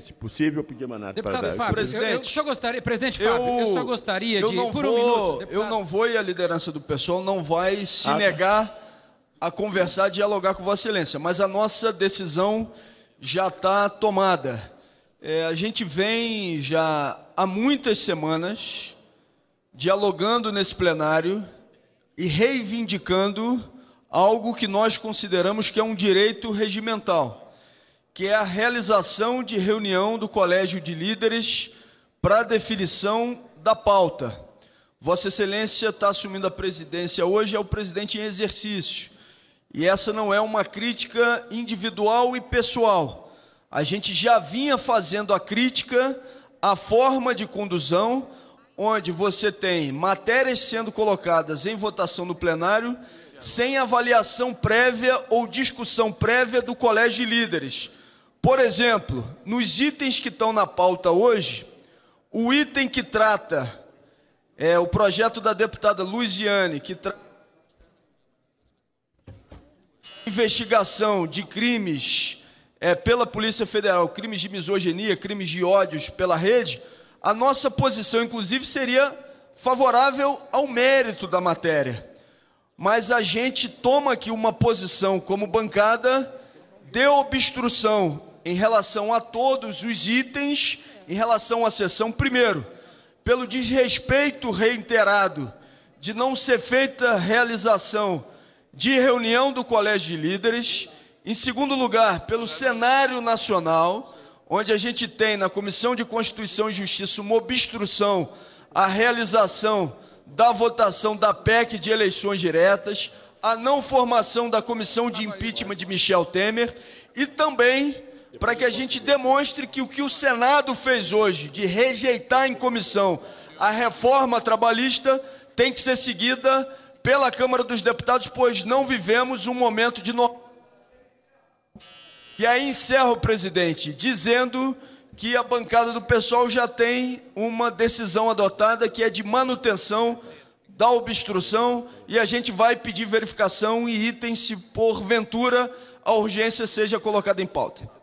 se possível, pedir mandato deputado para Fábio, presidente, eu, eu só gostaria, presidente Fábio, eu, eu só gostaria eu de não por vou, um minuto, eu não vou e a liderança do pessoal não vai se ah, tá. negar a conversar, dialogar com Vossa Excelência, mas a nossa decisão já está tomada. É, a gente vem já há muitas semanas dialogando nesse plenário e reivindicando algo que nós consideramos que é um direito regimental que é a realização de reunião do Colégio de Líderes para definição da pauta. Vossa Excelência está assumindo a presidência hoje, é o presidente em exercício. E essa não é uma crítica individual e pessoal. A gente já vinha fazendo a crítica à forma de condução, onde você tem matérias sendo colocadas em votação no plenário, sem avaliação prévia ou discussão prévia do colégio de líderes. Por exemplo, nos itens que estão na pauta hoje, o item que trata é o projeto da deputada Luiziane, que investigação de crimes é, pela Polícia Federal, crimes de misoginia, crimes de ódios pela rede, a nossa posição, inclusive, seria favorável ao mérito da matéria. Mas a gente toma aqui uma posição como bancada de obstrução em relação a todos os itens em relação à sessão. Primeiro, pelo desrespeito reiterado de não ser feita realização de reunião do Colégio de Líderes. Em segundo lugar, pelo cenário nacional, onde a gente tem na Comissão de Constituição e Justiça uma obstrução à realização da votação da PEC de eleições diretas, a não formação da comissão de impeachment de Michel Temer e também para que a gente demonstre que o que o Senado fez hoje, de rejeitar em comissão a reforma trabalhista, tem que ser seguida pela Câmara dos Deputados, pois não vivemos um momento de. No... E aí encerro, presidente, dizendo que a bancada do pessoal já tem uma decisão adotada que é de manutenção da obstrução e a gente vai pedir verificação e itens se porventura a urgência seja colocada em pauta.